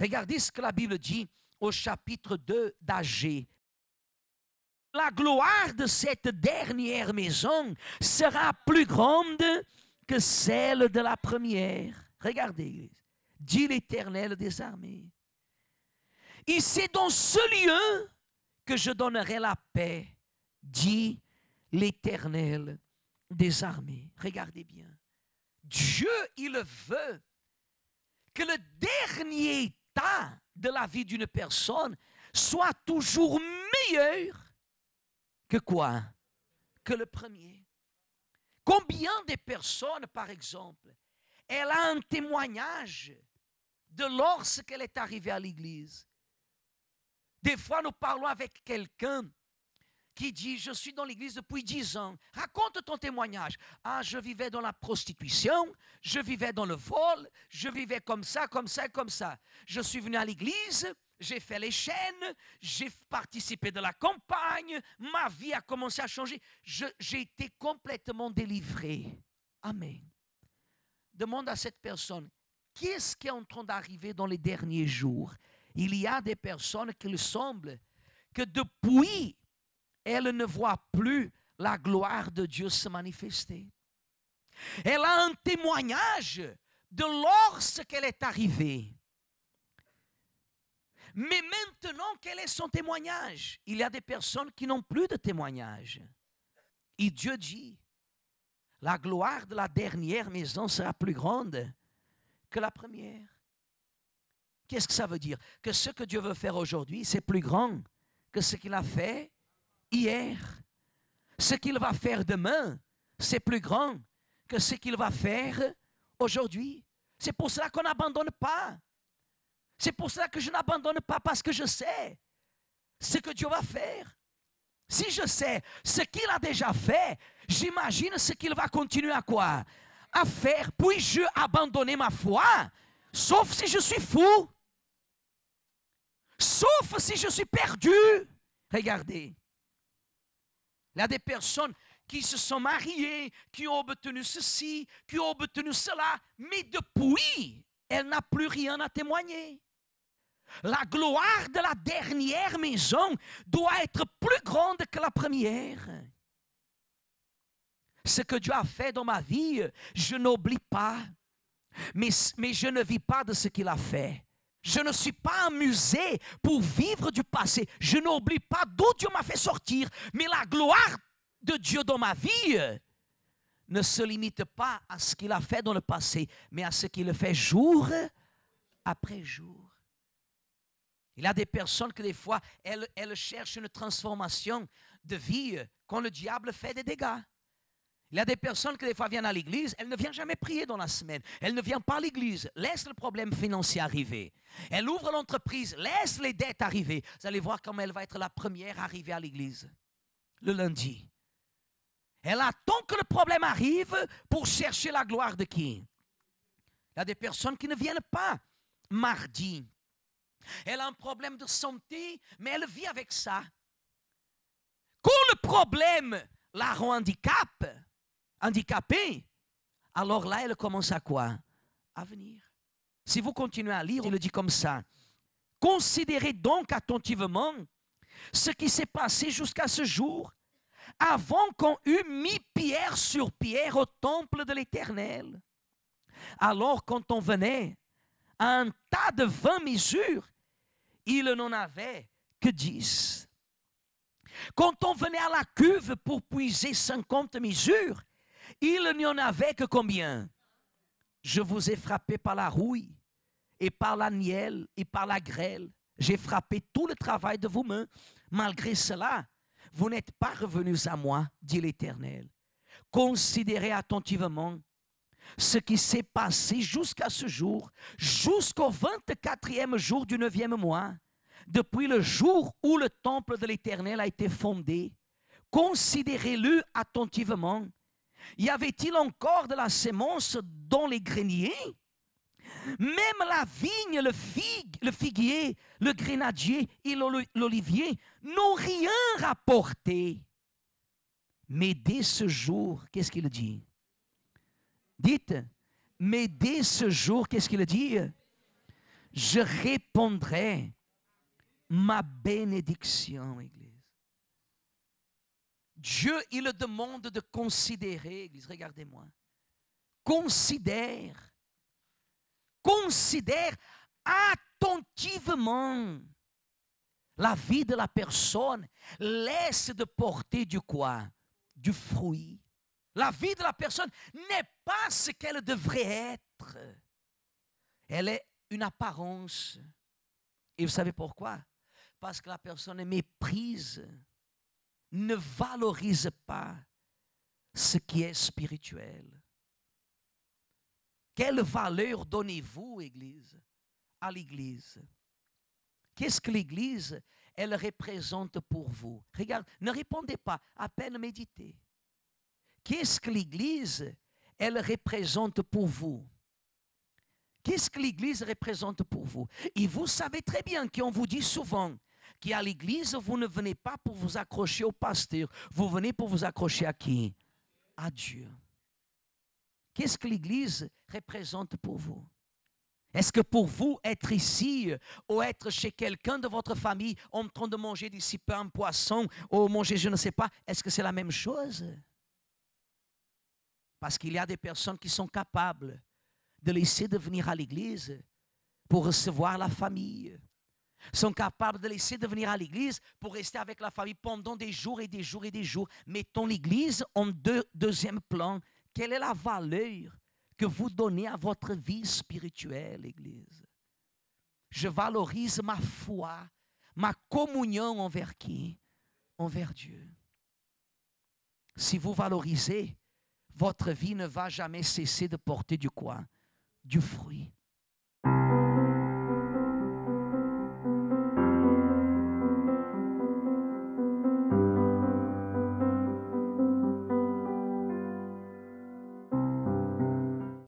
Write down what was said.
Regardez ce que la Bible dit au chapitre 2 d'Agé. La gloire de cette dernière maison sera plus grande que celle de la première. Regardez, dit l'Éternel des armées. Et c'est dans ce lieu que je donnerai la paix, dit l'Éternel des armées. Regardez bien. Dieu, il veut que le dernier de la vie d'une personne soit toujours meilleur que quoi Que le premier. Combien de personnes, par exemple, elle a un témoignage de lorsqu'elle est arrivée à l'église. Des fois, nous parlons avec quelqu'un qui dit, je suis dans l'église depuis dix ans, raconte ton témoignage. Ah, je vivais dans la prostitution, je vivais dans le vol, je vivais comme ça, comme ça, comme ça. Je suis venu à l'église, j'ai fait les chaînes, j'ai participé de la campagne, ma vie a commencé à changer. J'ai été complètement délivré. Amen. Demande à cette personne, qu'est-ce qui est en train d'arriver dans les derniers jours Il y a des personnes qui semblent que depuis elle ne voit plus la gloire de Dieu se manifester. Elle a un témoignage de lorsqu'elle est arrivée. Mais maintenant, quel est son témoignage Il y a des personnes qui n'ont plus de témoignage. Et Dieu dit, la gloire de la dernière maison sera plus grande que la première. Qu'est-ce que ça veut dire Que ce que Dieu veut faire aujourd'hui, c'est plus grand que ce qu'il a fait hier. Ce qu'il va faire demain, c'est plus grand que ce qu'il va faire aujourd'hui. C'est pour cela qu'on n'abandonne pas. C'est pour cela que je n'abandonne pas parce que je sais ce que Dieu va faire. Si je sais ce qu'il a déjà fait, j'imagine ce qu'il va continuer à quoi À faire. Puis-je abandonner ma foi Sauf si je suis fou. Sauf si je suis perdu. Regardez, il y a des personnes qui se sont mariées, qui ont obtenu ceci, qui ont obtenu cela, mais depuis, elle n'a plus rien à témoigner. La gloire de la dernière maison doit être plus grande que la première. Ce que Dieu a fait dans ma vie, je n'oublie pas, mais, mais je ne vis pas de ce qu'il a fait. Je ne suis pas amusé pour vivre du passé. Je n'oublie pas d'où Dieu m'a fait sortir. Mais la gloire de Dieu dans ma vie ne se limite pas à ce qu'il a fait dans le passé, mais à ce qu'il fait jour après jour. Il y a des personnes que des fois, elles cherchent une transformation de vie quand le diable fait des dégâts. Il y a des personnes qui des fois viennent à l'église, elle ne vient jamais prier dans la semaine. Elle ne vient pas à l'église. Laisse le problème financier arriver. Elle ouvre l'entreprise, laisse les dettes arriver. Vous allez voir comment elle va être la première à arriver à l'église. Le lundi. Elle attend que le problème arrive pour chercher la gloire de qui Il y a des personnes qui ne viennent pas mardi. Elle a un problème de santé, mais elle vit avec ça. Quand le problème la handicap, handicapé, alors là, elle commence à quoi À venir. Si vous continuez à lire, il le dit comme ça. Considérez donc attentivement ce qui s'est passé jusqu'à ce jour, avant qu'on eût mis pierre sur pierre au temple de l'Éternel. Alors quand on venait à un tas de vingt mesures, il n'en avait que dix. Quand on venait à la cuve pour puiser cinquante mesures, il n'y en avait que combien Je vous ai frappé par la rouille et par la nielle et par la grêle. J'ai frappé tout le travail de vos mains. Malgré cela, vous n'êtes pas revenus à moi, dit l'Éternel. Considérez attentivement ce qui s'est passé jusqu'à ce jour, jusqu'au 24e jour du 9e mois, depuis le jour où le temple de l'Éternel a été fondé. Considérez-le attentivement y avait-il encore de la semence dans les greniers Même la vigne, le, le figuier, le grenadier et l'olivier n'ont rien rapporté. Mais dès ce jour, qu'est-ce qu'il dit Dites, mais dès ce jour, qu'est-ce qu'il dit Je répondrai ma bénédiction, Église. Dieu, il le demande de considérer, Église, regardez-moi. Considère. Considère attentivement la vie de la personne. Laisse de porter du quoi Du fruit. La vie de la personne n'est pas ce qu'elle devrait être. Elle est une apparence. Et vous savez pourquoi Parce que la personne est méprise ne valorise pas ce qui est spirituel. Quelle valeur donnez-vous, Église, à l'Église Qu'est-ce que l'Église, elle représente pour vous Regarde, ne répondez pas, à peine méditez. Qu'est-ce que l'Église, elle représente pour vous Qu'est-ce que l'Église représente pour vous Et vous savez très bien qu'on vous dit souvent, est à l'église, vous ne venez pas pour vous accrocher au pasteur, vous venez pour vous accrocher à qui À Dieu. Qu'est-ce que l'église représente pour vous est-ce que pour vous, être ici ou être chez quelqu'un de votre famille en train de manger d'ici peu un poisson ou manger je ne sais pas, est-ce que c'est la même chose Parce qu'il y a des personnes qui sont capables de laisser de venir à l'église pour recevoir la famille, sont capables de laisser de venir à l'église pour rester avec la famille pendant des jours et des jours et des jours. Mettons l'église en deuxième plan. Quelle est la valeur que vous donnez à votre vie spirituelle, l'église Je valorise ma foi, ma communion envers qui Envers Dieu. Si vous valorisez, votre vie ne va jamais cesser de porter du quoi Du fruit.